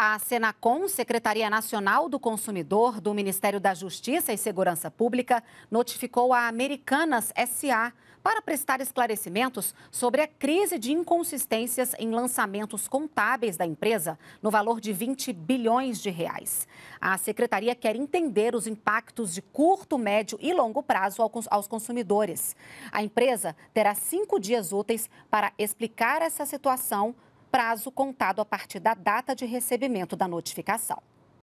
A Senacom, Secretaria Nacional do Consumidor do Ministério da Justiça e Segurança Pública, notificou a Americanas SA para prestar esclarecimentos sobre a crise de inconsistências em lançamentos contábeis da empresa no valor de 20 bilhões de reais. A secretaria quer entender os impactos de curto, médio e longo prazo aos consumidores. A empresa terá cinco dias úteis para explicar essa situação prazo contado a partir da data de recebimento da notificação.